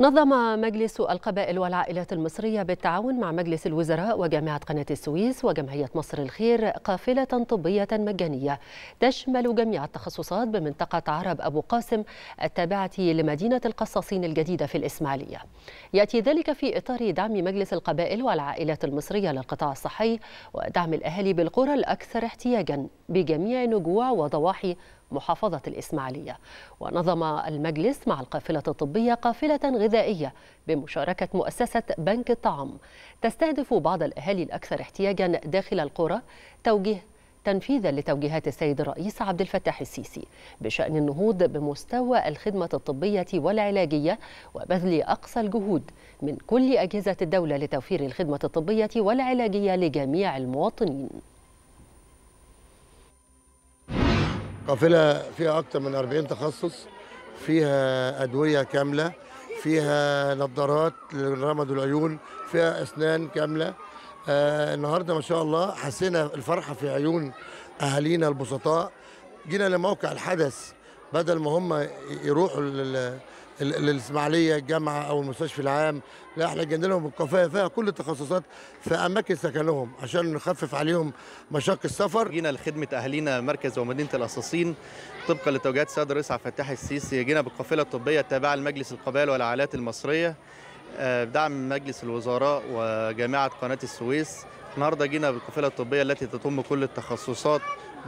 نظم مجلس القبائل والعائلات المصرية بالتعاون مع مجلس الوزراء وجامعة قناة السويس وجمعية مصر الخير قافلة طبية مجانية تشمل جميع التخصصات بمنطقة عرب أبو قاسم التابعة لمدينة القصاصين الجديدة في الإسماعيلية يأتي ذلك في إطار دعم مجلس القبائل والعائلات المصرية للقطاع الصحي ودعم الأهالي بالقرى الأكثر احتياجا بجميع نجوع وضواحي محافظة الإسماعيلية ونظم المجلس مع القافلة الطبية قافلة غذائية بمشاركة مؤسسة بنك الطعام تستهدف بعض الأهالي الأكثر احتياجا داخل القرى توجيه تنفيذا لتوجيهات السيد الرئيس عبد الفتاح السيسي بشأن النهوض بمستوى الخدمة الطبية والعلاجية وبذل أقصى الجهود من كل أجهزة الدولة لتوفير الخدمة الطبية والعلاجية لجميع المواطنين قافلة فيها أكثر من 40 تخصص فيها أدوية كاملة فيها نظارات لرمد العيون فيها أسنان كاملة آه النهارده ما شاء الله حسينا الفرحة في عيون أهالينا البسطاء جينا لموقع الحدث بدل ما هم يروحوا للاسماعيليه الجامعه او المستشفى العام لا احنا جايين لهم الكفاءه فيها كل التخصصات في اماكن سكنهم عشان نخفف عليهم مشاق السفر جينا لخدمه اهالينا مركز ومدينه القصاصين طبقا لتوجيهات السيد الرئيس عبد الفتاح السيسي جينا بالقافله الطبيه التابعه لمجلس القبائل والعائلات المصريه بدعم آه، مجلس الوزراء وجامعه قناه السويس النهارده جينا بالقافله الطبيه التي تضم كل التخصصات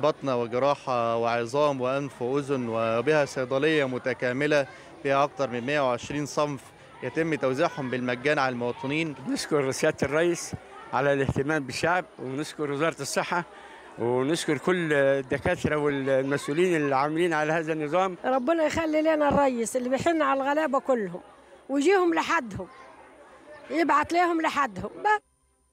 بطنه وجراحه وعظام وانف واذن وبها صيدليه متكامله فيها اكثر من 120 صنف يتم توزيعهم بالمجان على المواطنين. نشكر سياده الرئيس على الاهتمام بالشعب ونشكر وزاره الصحه ونشكر كل الدكاتره والمسؤولين اللي عاملين على هذا النظام. ربنا يخلي لنا الرئيس اللي بيحن على الغلابه كلهم ويجيهم لحدهم يبعت لهم لحدهم.